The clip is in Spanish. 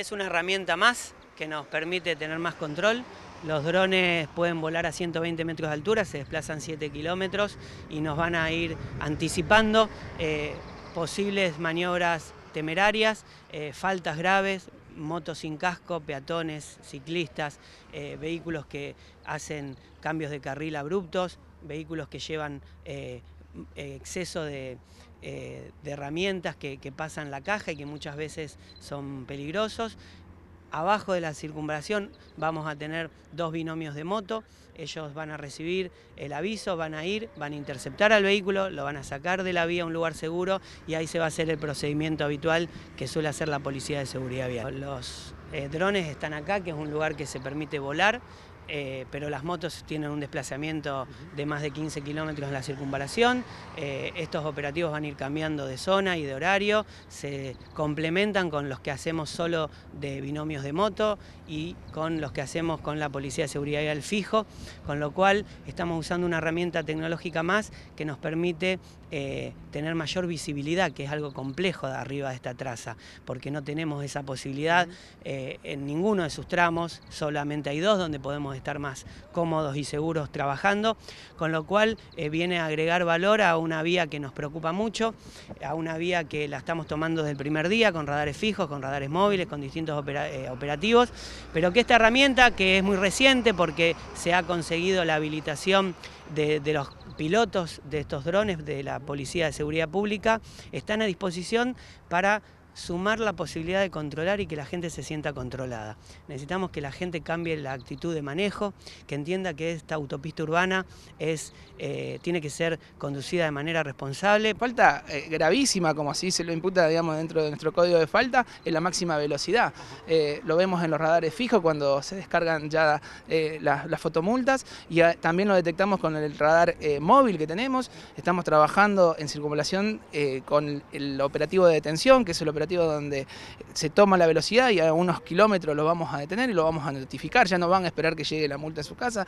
Es una herramienta más que nos permite tener más control. Los drones pueden volar a 120 metros de altura, se desplazan 7 kilómetros y nos van a ir anticipando eh, posibles maniobras temerarias, eh, faltas graves, motos sin casco, peatones, ciclistas, eh, vehículos que hacen cambios de carril abruptos, vehículos que llevan exceso de, eh, de herramientas que, pasan la caja y que muchas veces son peligrosos. Abajo de la circunvalación vamos a tener dos binomios de moto, ellos van a recibir el aviso, van a ir, van a interceptar al vehículo, lo van a sacar de la vía a un lugar seguro y ahí se va a hacer el procedimiento habitual que suele hacer la Policía de Seguridad Vial. Los eh, drones están acá, que es un lugar que se permite volar, eh, pero las motos tienen un desplazamiento de más de 15 kilómetros en la circunvalación. Eh, estos operativos van a ir cambiando de zona y de horario, se complementan con los que hacemos solo de binomios de moto y con los que hacemos con la Policía de Seguridad al Fijo, con lo cual estamos usando una herramienta tecnológica más que nos permite eh, tener mayor visibilidad, que es algo complejo de arriba de esta traza, porque no tenemos esa posibilidad en ninguno de sus tramos, solamente hay dos donde podemos estar más cómodos y seguros trabajando, con lo cual eh, viene a agregar valor a una vía que nos preocupa mucho, a una vía que la estamos tomando desde el primer día, con radares fijos, con radares móviles, con distintos eh, operativos, pero que esta herramienta, que es muy reciente porque se ha conseguido la habilitación de, de los pilotos de estos drones de la Policía de Seguridad Pública, están a disposición para sumar la posibilidad de controlar y que la gente se sienta controlada. Necesitamos que la gente cambie la actitud de manejo, que entienda que esta autopista urbana es, eh, tiene que ser conducida de manera responsable. Falta eh, gravísima, como así se lo imputa digamos, dentro de nuestro código de falta, es la máxima velocidad. Eh, lo vemos en los radares fijos cuando se descargan ya las, fotomultas y también lo detectamos con el radar móvil que tenemos. Estamos trabajando en circulación con el, operativo de detención, que es el operativo donde se toma la velocidad y a unos kilómetros lo vamos a detener y lo vamos a notificar, ya no van a esperar que llegue la multa a su casa.